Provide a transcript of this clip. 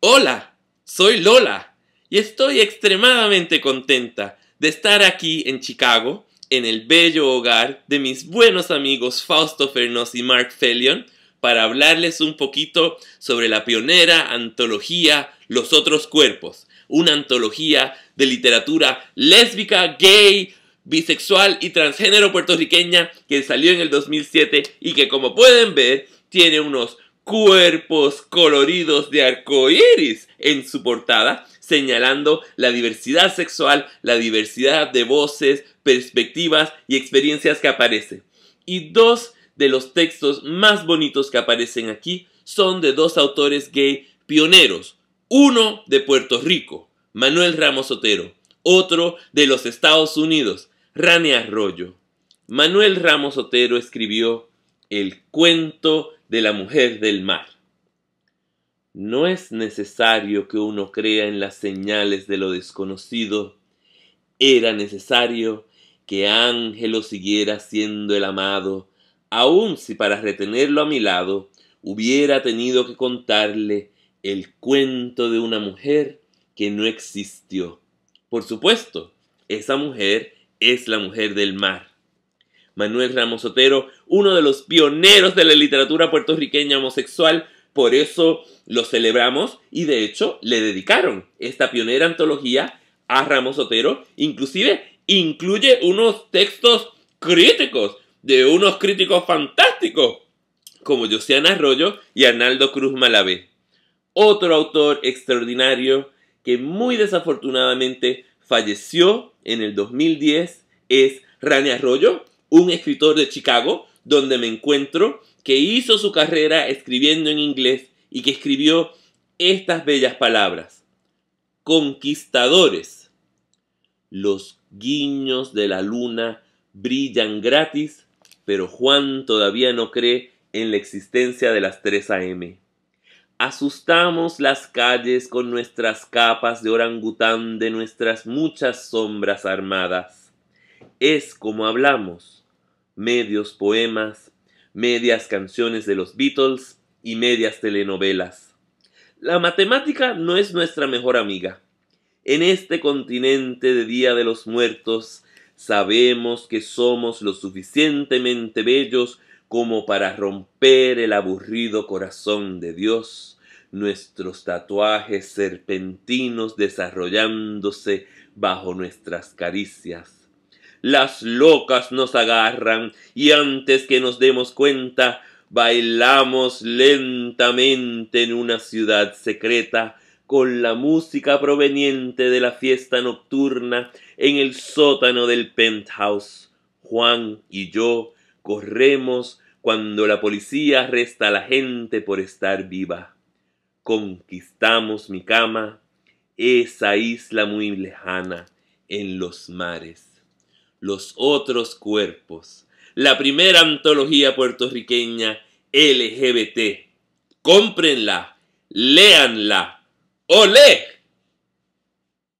Hola, soy Lola y estoy extremadamente contenta de estar aquí en Chicago, en el bello hogar de mis buenos amigos Fausto Fernos y Mark Felion, para hablarles un poquito sobre la pionera antología Los Otros Cuerpos, una antología de literatura lésbica, gay, bisexual y transgénero puertorriqueña que salió en el 2007 y que como pueden ver tiene unos cuerpos coloridos de arcoíris en su portada, señalando la diversidad sexual, la diversidad de voces, perspectivas y experiencias que aparece. Y dos de los textos más bonitos que aparecen aquí son de dos autores gay pioneros. Uno de Puerto Rico, Manuel Ramos Otero. Otro de los Estados Unidos, Rane Arroyo. Manuel Ramos Otero escribió El cuento de la mujer del mar. No es necesario que uno crea en las señales de lo desconocido. Era necesario que Ángelo siguiera siendo el amado, aun si para retenerlo a mi lado hubiera tenido que contarle el cuento de una mujer que no existió. Por supuesto, esa mujer es la mujer del mar. Manuel Ramos Otero, uno de los pioneros de la literatura puertorriqueña homosexual, por eso lo celebramos y de hecho le dedicaron esta pionera antología a Ramos Otero, inclusive incluye unos textos críticos de unos críticos fantásticos como Josiana Arroyo y Arnaldo Cruz Malavé. Otro autor extraordinario que muy desafortunadamente falleció en el 2010 es Rani Arroyo, un escritor de Chicago, donde me encuentro, que hizo su carrera escribiendo en inglés y que escribió estas bellas palabras. Conquistadores. Los guiños de la luna brillan gratis, pero Juan todavía no cree en la existencia de las 3 AM. Asustamos las calles con nuestras capas de orangután de nuestras muchas sombras armadas. Es como hablamos medios poemas, medias canciones de los Beatles y medias telenovelas. La matemática no es nuestra mejor amiga. En este continente de Día de los Muertos sabemos que somos lo suficientemente bellos como para romper el aburrido corazón de Dios, nuestros tatuajes serpentinos desarrollándose bajo nuestras caricias las locas nos agarran y antes que nos demos cuenta bailamos lentamente en una ciudad secreta con la música proveniente de la fiesta nocturna en el sótano del penthouse. Juan y yo corremos cuando la policía arresta a la gente por estar viva. Conquistamos mi cama, esa isla muy lejana en los mares los otros cuerpos, la primera antología puertorriqueña LGBT. Cómprenla, léanla, olé.